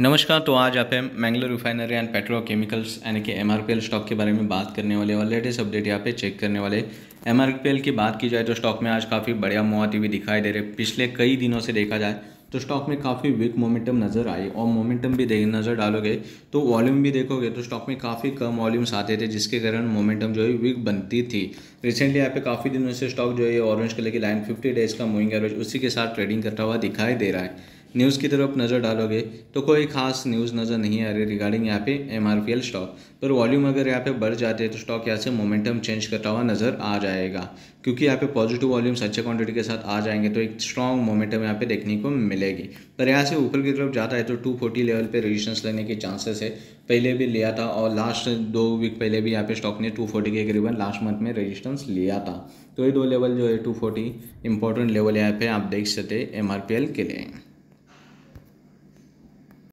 नमस्कार तो आज आप मैंगलोर रिफाइनरी एंड पेट्रोकेमिकल्स यानी कि एम स्टॉक के बारे में बात करने वाले और लेटेस्ट अपडेट यहाँ पे चेक करने वाले एम की बात की जाए तो स्टॉक में आज काफ़ी बढ़िया मुआती भी दिखाई दे रहे पिछले कई दिनों से देखा जाए तो स्टॉक में काफ़ी वीक मोमेंटम नज़र आई और मोमेंटम भी देख नज़र डालोगे तो वॉल्यूम भी देखोगे तो स्टॉक में काफ़ी कम वॉल्यूम्स आते थे जिसके कारण मोमेंटम जो है वीक बनती थी रिसेंटली यहाँ पे काफ़ी दिनों से स्टॉक जो है ऑरेंज कलर की लाइन फिफ्टी डेज़ का मूविंग एवरेज उसी के साथ ट्रेडिंग करता हुआ दिखाई दे रहा है न्यूज़ की तरफ नज़र डालोगे तो कोई खास न्यूज़ नज़र नहीं आ रही रिगार्डिंग यहाँ पे एम स्टॉक पर वॉल्यूम अगर यहाँ पे बढ़ जाते हैं तो स्टॉक यहाँ से मोमेंटम चेंज करता हुआ नज़र आ जाएगा क्योंकि यहाँ पे पॉजिटिव वॉल्यूम्स अच्छे क्वांटिटी के साथ आ जाएंगे तो एक स्ट्रॉन्ग मोमेंटम यहाँ पे देखने को मिलेगी पर यहाँ से ऊपर की तरफ जाता है तो टू लेवल पर रजिस्टेंस लेने के चांसेस है पहले भी लिया था और लास्ट दो वीक पहले भी यहाँ पे स्टॉक ने 240 के करीबन लास्ट मंथ में रेजिस्टेंस लिया था तो ये दो लेवल जो है 240 इंपॉर्टेंट लेवल यहाँ पे आप देख सकते एम के लिए